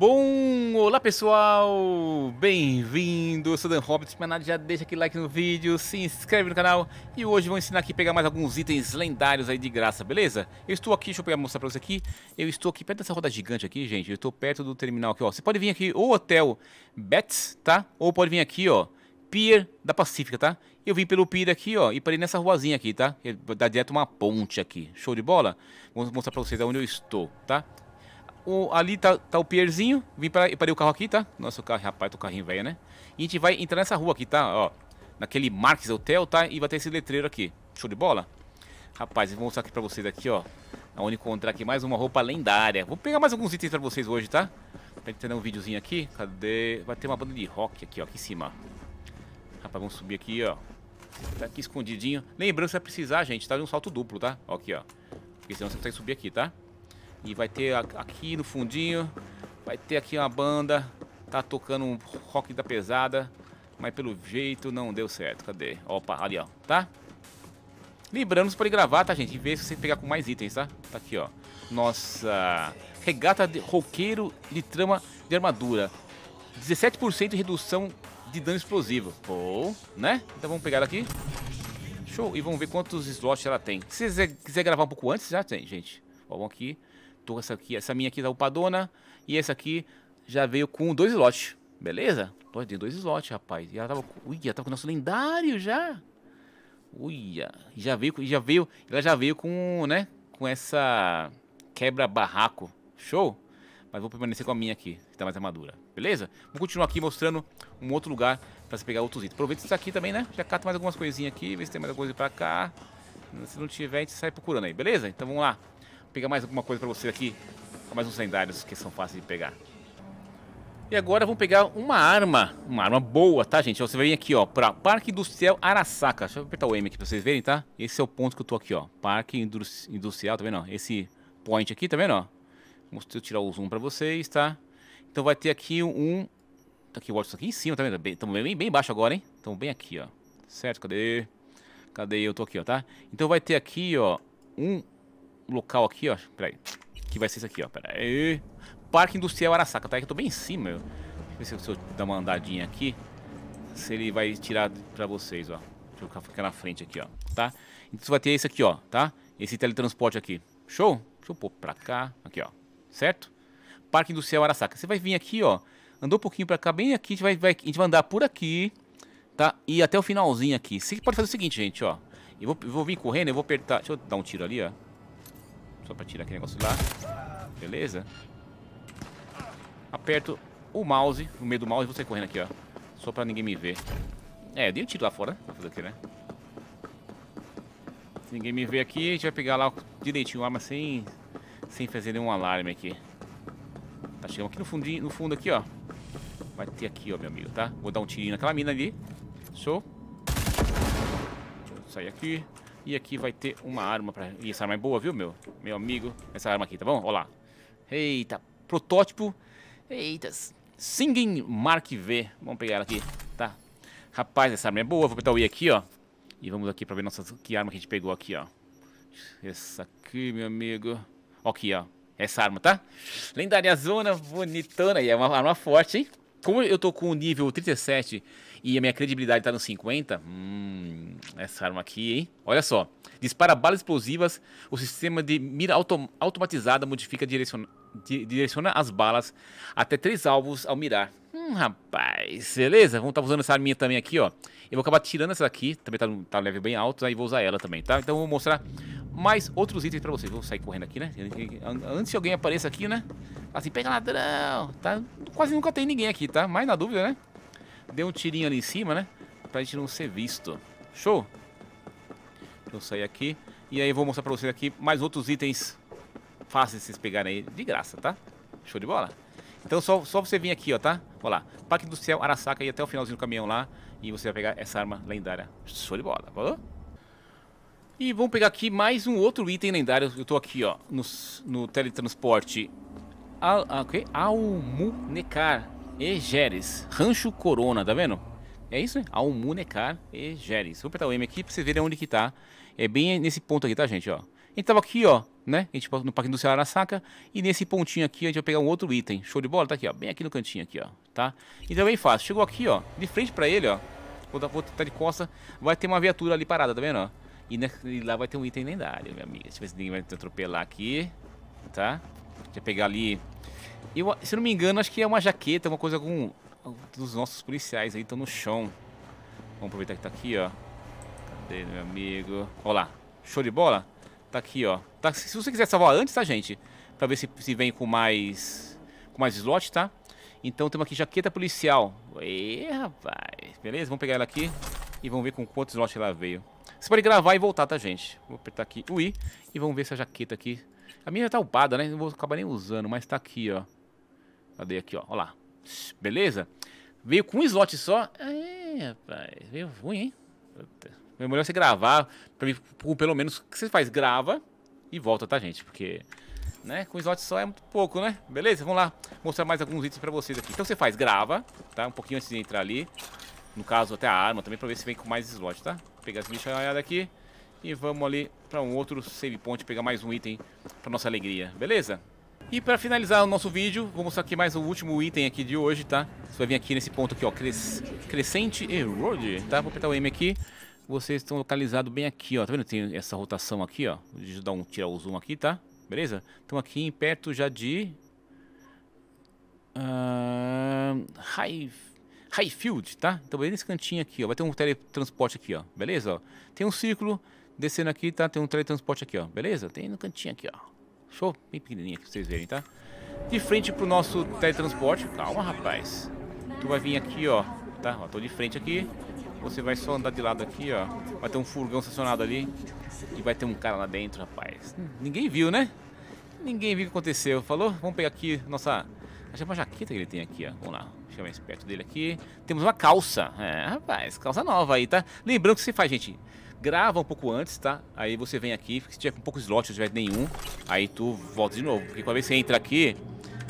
Bom, olá pessoal, bem-vindo, eu sou Dan Hobbit, nada, já deixa aquele like no vídeo, se inscreve no canal e hoje vou ensinar aqui a pegar mais alguns itens lendários aí de graça, beleza? Eu estou aqui, deixa eu pegar, mostrar pra vocês aqui, eu estou aqui perto dessa roda gigante aqui, gente, eu estou perto do terminal aqui, ó, você pode vir aqui ou hotel Betts, tá? Ou pode vir aqui, ó, Pier da Pacífica, tá? Eu vim pelo Pier aqui, ó, e parei nessa ruazinha aqui, tá? Dá direto uma ponte aqui, show de bola? Vou mostrar pra vocês onde eu estou, tá? o, ali tá, tá, o Pierzinho. Vim para parei o carro aqui, tá? Nosso carro, rapaz, tô carrinho velho, né? E a gente vai entrar nessa rua aqui, tá? Ó, naquele Marques Hotel, tá? E vai ter esse letreiro aqui. Show de bola? Rapaz, vou mostrar aqui pra vocês aqui, ó. Onde encontrar aqui mais uma roupa lendária. Vou pegar mais alguns itens pra vocês hoje, tá? Pra tá entender um videozinho aqui. Cadê? Vai ter uma banda de rock aqui, ó. Aqui em cima. Rapaz, vamos subir aqui, ó. Tá aqui escondidinho. Lembrando, se é vai precisar, gente, tá de um salto duplo, tá? Ó, aqui, ó. Porque senão você consegue subir aqui, tá? E vai ter aqui no fundinho, vai ter aqui uma banda, tá tocando um rock da pesada, mas pelo jeito não deu certo. Cadê? Opa, ali ó, tá? Lembrando, você pode gravar, tá gente? E ver se você pegar com mais itens, tá? Tá aqui ó, nossa regata de roqueiro de trama de armadura. 17% de redução de dano explosivo. ou né? Então vamos pegar ela aqui. Show. E vamos ver quantos slots ela tem. Se você quiser gravar um pouco antes, já tem, gente. Ó, vamos aqui. Tô essa aqui, essa minha aqui da Upadona. E essa aqui já veio com dois slots, Beleza? pode ter dois slots, rapaz. E ela tava, ui, ela tava com o nosso lendário já. Uia. Já veio, já veio, ela já veio com, né, com essa quebra barraco. Show? Mas vou permanecer com a minha aqui, que tá mais armadura. Beleza? Vou continuar aqui mostrando um outro lugar pra você pegar outros itens. Aproveita isso aqui também, né? Já cata mais algumas coisinhas aqui, vê se tem mais alguma coisa pra cá. Se não tiver, a gente sai procurando aí, beleza? Então vamos lá pegar mais alguma coisa para você aqui. Mais uns lendários que são fáceis de pegar. E agora vamos pegar uma arma, uma arma boa, tá gente? Você vai vir aqui, ó, para Parque Industrial Arasaka. Deixa eu apertar o M aqui para vocês verem, tá? Esse é o ponto que eu tô aqui, ó. Parque Industrial, tá vendo? Esse point aqui, tá vendo? Ó? Vou tirar o zoom para vocês, tá? Então vai ter aqui um... Tá aqui o Watson aqui em cima, tá vendo? Estamos bem, bem, bem baixo agora, hein? Estamos bem aqui, ó. Certo? Cadê? Cadê? Eu tô aqui, ó, tá? Então vai ter aqui, ó, um local aqui, ó. Peraí. Que vai ser isso aqui, ó. Peraí. Parque Industrial Arasaka. Tá, aí que eu tô bem em cima. Deixa eu ver se eu dar uma andadinha aqui. Se ele vai tirar pra vocês, ó. Deixa eu ficar na frente aqui, ó. Tá? Então você vai ter esse aqui, ó. Tá? Esse teletransporte aqui. Show? Deixa eu pôr pra cá. Aqui, ó. Certo? Parque Industrial Arasaka. Você vai vir aqui, ó. Andou um pouquinho pra cá, bem aqui. A gente vai, vai, a gente vai andar por aqui. Tá? E até o finalzinho aqui. Você pode fazer o seguinte, gente, ó. Eu vou, eu vou vir correndo, eu vou apertar... Deixa eu dar um tiro ali, ó. Só pra tirar aquele negócio lá. Beleza? Aperto o mouse, no meio do mouse, você correndo aqui, ó. Só pra ninguém me ver. É, eu dei um tiro lá fora, pra fazer o né? Se ninguém me ver aqui, a gente vai pegar lá direitinho a arma sem, sem fazer nenhum alarme aqui. Tá chegando aqui no fundinho, no fundo aqui, ó. Vai ter aqui, ó, meu amigo, tá? Vou dar um tirinho naquela mina ali. Show. Deixa eu sair aqui. E aqui vai ter uma arma pra... Ih, essa arma é boa, viu, meu? Meu amigo. Essa arma aqui, tá bom? Olha lá. Eita, protótipo. Eita, Singing Mark V. Vamos pegar ela aqui, tá? Rapaz, essa arma é boa. Vou apertar o I aqui, ó. E vamos aqui pra ver nossa... que arma que a gente pegou aqui, ó. Essa aqui, meu amigo. Ó aqui, ó. Essa arma, tá? Lendária zona, bonitona. E é uma arma forte, hein? Como eu tô com o nível 37 e a minha credibilidade tá no 50, hum, essa arma aqui, hein? Olha só. Dispara balas explosivas, o sistema de mira autom automatizada modifica direciona, di direciona as balas até três alvos ao mirar. Hum, rapaz, beleza? Vamos estar tá usando essa arminha também aqui, ó. Eu vou acabar tirando essa daqui, também tá, tá level bem alto, aí né? vou usar ela também, tá? Então eu vou mostrar mais outros itens pra vocês. Vou sair correndo aqui, né? Antes que alguém apareça aqui, né? Assim, pega ladrão, tá? Quase nunca tem ninguém aqui, tá? Mas na dúvida, né? Deu um tirinho ali em cima, né? Pra gente não ser visto. Show? Deixa eu sair aqui. E aí eu vou mostrar pra vocês aqui mais outros itens fáceis de vocês pegarem aí de graça, tá? Show de bola? Então só, só você vir aqui, ó, tá? Olha lá, Parque Industrial Arasaka e até o finalzinho do caminhão lá. E você vai pegar essa arma lendária. Show de bola, falou? E vamos pegar aqui mais um outro item lendário. Eu tô aqui, ó, no, no teletransporte. Al, ah, okay? Almunecar Egeres, Rancho Corona, tá vendo? É isso, né? Almunecar Egeres. Vou apertar o M aqui pra vocês verem onde que tá. É bem nesse ponto aqui, tá, gente, ó. A gente tava aqui, ó, né? A gente no Parque do Ceará saca. E nesse pontinho aqui a gente vai pegar um outro item. Show de bola? Tá aqui, ó. Bem aqui no cantinho aqui, ó. Tá? Então é bem fácil. Chegou aqui, ó. De frente pra ele, ó. Vou, dar, vou tá de costa. Vai ter uma viatura ali parada, tá vendo, ó? E, na, e lá vai ter um item lendário, minha amiga. Deixa eu ver se ninguém vai te atropelar aqui. Tá? Deixa eu pegar ali. Eu, se não me engano, acho que é uma jaqueta, uma coisa algum. Dos nossos policiais aí estão no chão. Vamos aproveitar que tá aqui, ó. Cadê, meu amigo? Olha lá. Show de bola? Tá aqui, ó. Tá, se você quiser salvar antes, tá, gente? Pra ver se, se vem com mais. Com mais slot, tá? Então temos aqui jaqueta policial. Ê, rapaz. Beleza? Vamos pegar ela aqui e vamos ver com quantos slot ela veio. Você pode gravar e voltar, tá, gente? Vou apertar aqui o I e vamos ver se a jaqueta aqui. A minha já tá upada, né? Não vou acabar nem usando, mas tá aqui, ó. Cadê aqui, ó? Ó lá. Beleza? Veio com um slot só. É, rapaz. Veio ruim, hein? É melhor você gravar. Pelo menos, o que você faz? Grava e volta, tá, gente? Porque... Né? Com slot só é muito pouco, né? Beleza? Vamos lá mostrar mais alguns itens pra vocês aqui. Então você faz, grava, tá? Um pouquinho antes de entrar ali. No caso, até a arma também, pra ver se vem com mais slot, tá? pegar esse lixo aqui. E vamos ali pra um outro save point, pegar mais um item pra nossa alegria, beleza? E pra finalizar o nosso vídeo, vou mostrar aqui mais o último item aqui de hoje, tá? Você vai vir aqui nesse ponto aqui, ó, cres Crescente road tá? Vou apertar o M aqui. Vocês estão localizados bem aqui, ó. Tá vendo? Tem essa rotação aqui, ó. Deixa eu dar um, tirar o zoom aqui, tá? Beleza? Estão aqui perto já de... Uh, Hive... Highfield, tá? Então bem nesse cantinho aqui, ó. Vai ter um teletransporte aqui, ó. Beleza? Ó. Tem um círculo descendo aqui, tá? Tem um teletransporte aqui, ó. Beleza? Tem no cantinho aqui, ó. Show? Bem pequenininho aqui pra vocês verem, tá? De frente pro nosso teletransporte. Calma, rapaz. Tu vai vir aqui, ó. Tá? Ó, tô de frente aqui. Você vai só andar de lado aqui, ó. Vai ter um furgão estacionado ali. E vai ter um cara lá dentro, rapaz. Hum, ninguém viu, né? Ninguém viu o que aconteceu. Falou? Vamos pegar aqui nossa... Acho que é uma jaqueta que ele tem aqui, ó. Vamos lá. Deixa eu mais perto dele aqui. Temos uma calça. É, rapaz, calça nova aí, tá? Lembrando que você faz, gente, grava um pouco antes, tá? Aí você vem aqui, se tiver com pouco slot, se tiver nenhum, aí tu volta de novo. Porque quando você entra aqui,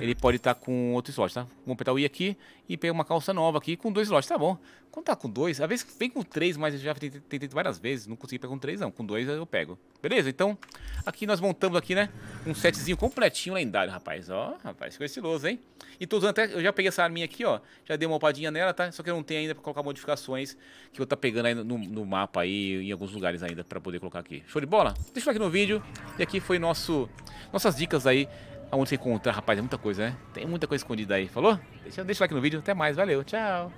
ele pode estar tá com outro slot, tá? Vou apertar o I aqui e pegar uma calça nova aqui com dois slots, tá bom. Quando tá com dois, às vezes vem com três, mas eu já tentei várias vezes, não consegui pegar com três não, com dois eu pego. Beleza, então aqui nós montamos aqui, né, um setzinho completinho lendário, rapaz, ó, rapaz, ficou estiloso, hein? E tô usando até, eu já peguei essa arminha aqui, ó, já dei uma opadinha nela, tá? Só que eu não tenho ainda pra colocar modificações que eu tá pegando aí no, no mapa aí, em alguns lugares ainda, pra poder colocar aqui. Show de bola? Deixa eu aqui no vídeo, e aqui foi nosso, nossas dicas aí Aonde você encontrar, rapaz, é muita coisa, né? Tem muita coisa escondida aí, falou? Deixa, deixa o like no vídeo, até mais, valeu, tchau!